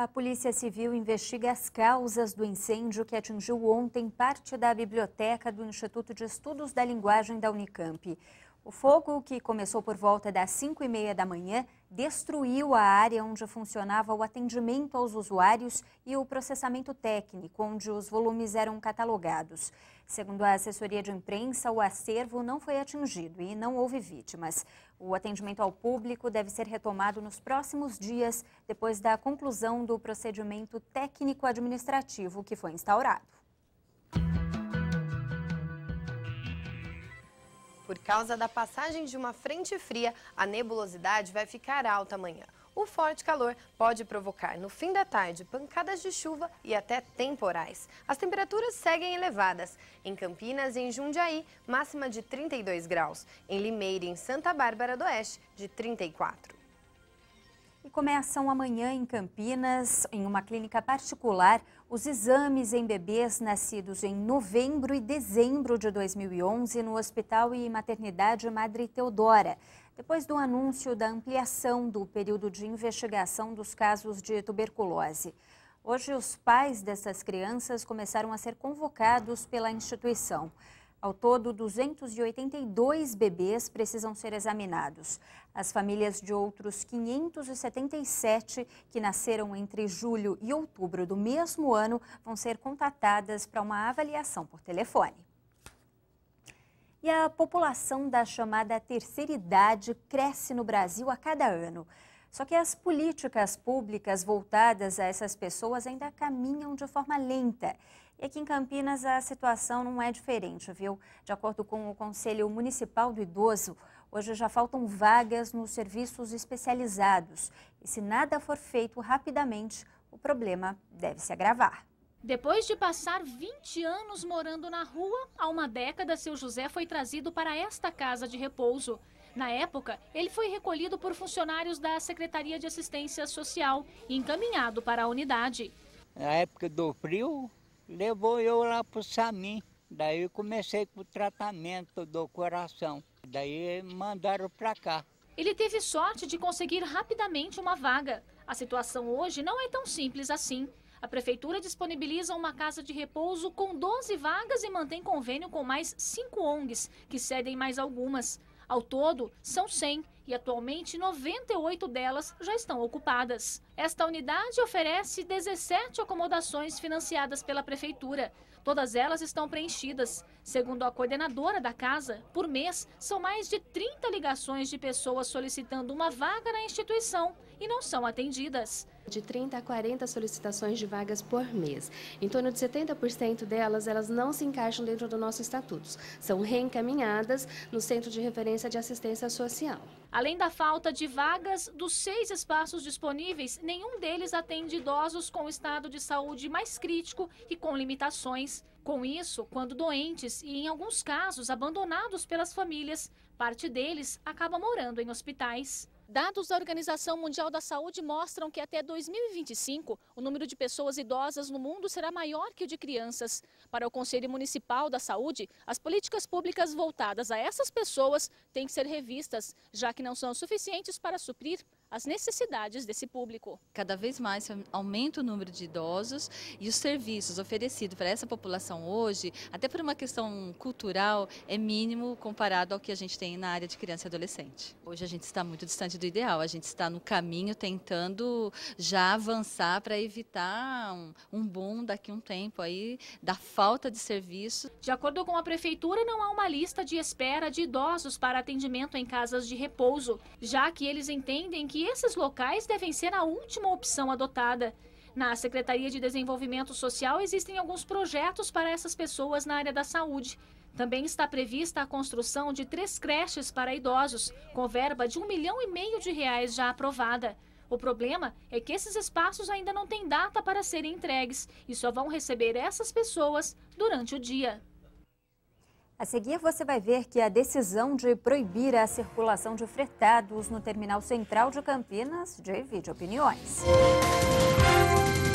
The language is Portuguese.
A Polícia Civil investiga as causas do incêndio que atingiu ontem parte da biblioteca do Instituto de Estudos da Linguagem da Unicamp. O fogo, que começou por volta das 5 e meia da manhã, destruiu a área onde funcionava o atendimento aos usuários e o processamento técnico, onde os volumes eram catalogados. Segundo a assessoria de imprensa, o acervo não foi atingido e não houve vítimas. O atendimento ao público deve ser retomado nos próximos dias, depois da conclusão do procedimento técnico-administrativo que foi instaurado. Por causa da passagem de uma frente fria, a nebulosidade vai ficar alta amanhã. O forte calor pode provocar, no fim da tarde, pancadas de chuva e até temporais. As temperaturas seguem elevadas. Em Campinas e em Jundiaí, máxima de 32 graus. Em Limeira e em Santa Bárbara do Oeste, de 34. E começam é amanhã em Campinas, em uma clínica particular, os exames em bebês nascidos em novembro e dezembro de 2011 no Hospital e Maternidade Madre Teodora. Depois do anúncio da ampliação do período de investigação dos casos de tuberculose. Hoje, os pais dessas crianças começaram a ser convocados pela instituição. Ao todo, 282 bebês precisam ser examinados. As famílias de outros 577 que nasceram entre julho e outubro do mesmo ano vão ser contatadas para uma avaliação por telefone. E a população da chamada terceira idade cresce no Brasil a cada ano. Só que as políticas públicas voltadas a essas pessoas ainda caminham de forma lenta. E aqui em Campinas a situação não é diferente, viu? De acordo com o Conselho Municipal do Idoso, hoje já faltam vagas nos serviços especializados. E se nada for feito rapidamente, o problema deve se agravar. Depois de passar 20 anos morando na rua, há uma década, seu José foi trazido para esta casa de repouso. Na época, ele foi recolhido por funcionários da Secretaria de Assistência Social e encaminhado para a unidade. Na época do frio, levou eu lá para o SAMIM. Daí eu comecei com o tratamento do coração. Daí mandaram para cá. Ele teve sorte de conseguir rapidamente uma vaga. A situação hoje não é tão simples assim. A prefeitura disponibiliza uma casa de repouso com 12 vagas e mantém convênio com mais cinco ONGs, que cedem mais algumas. Ao todo, são 100 e atualmente 98 delas já estão ocupadas. Esta unidade oferece 17 acomodações financiadas pela Prefeitura. Todas elas estão preenchidas. Segundo a coordenadora da casa, por mês são mais de 30 ligações de pessoas solicitando uma vaga na instituição e não são atendidas de 30 a 40 solicitações de vagas por mês. Em torno de 70% delas, elas não se encaixam dentro do nosso estatuto. São reencaminhadas no Centro de Referência de Assistência Social. Além da falta de vagas, dos seis espaços disponíveis, nenhum deles atende idosos com estado de saúde mais crítico e com limitações. Com isso, quando doentes e, em alguns casos, abandonados pelas famílias, parte deles acaba morando em hospitais. Dados da Organização Mundial da Saúde mostram que até 2025 o número de pessoas idosas no mundo será maior que o de crianças. Para o Conselho Municipal da Saúde, as políticas públicas voltadas a essas pessoas têm que ser revistas, já que não são suficientes para suprir as necessidades desse público. Cada vez mais aumenta o número de idosos e os serviços oferecidos para essa população hoje, até por uma questão cultural, é mínimo comparado ao que a gente tem na área de criança e adolescente. Hoje a gente está muito distante do ideal, a gente está no caminho tentando já avançar para evitar um, um boom daqui a um tempo aí da falta de serviço. De acordo com a prefeitura, não há uma lista de espera de idosos para atendimento em casas de repouso, já que eles entendem que que esses locais devem ser a última opção adotada. Na Secretaria de Desenvolvimento Social existem alguns projetos para essas pessoas na área da saúde. Também está prevista a construção de três creches para idosos, com verba de um milhão e meio de reais já aprovada. O problema é que esses espaços ainda não têm data para serem entregues e só vão receber essas pessoas durante o dia. A seguir, você vai ver que a decisão de proibir a circulação de fretados no terminal central de Campinas divide opiniões. Música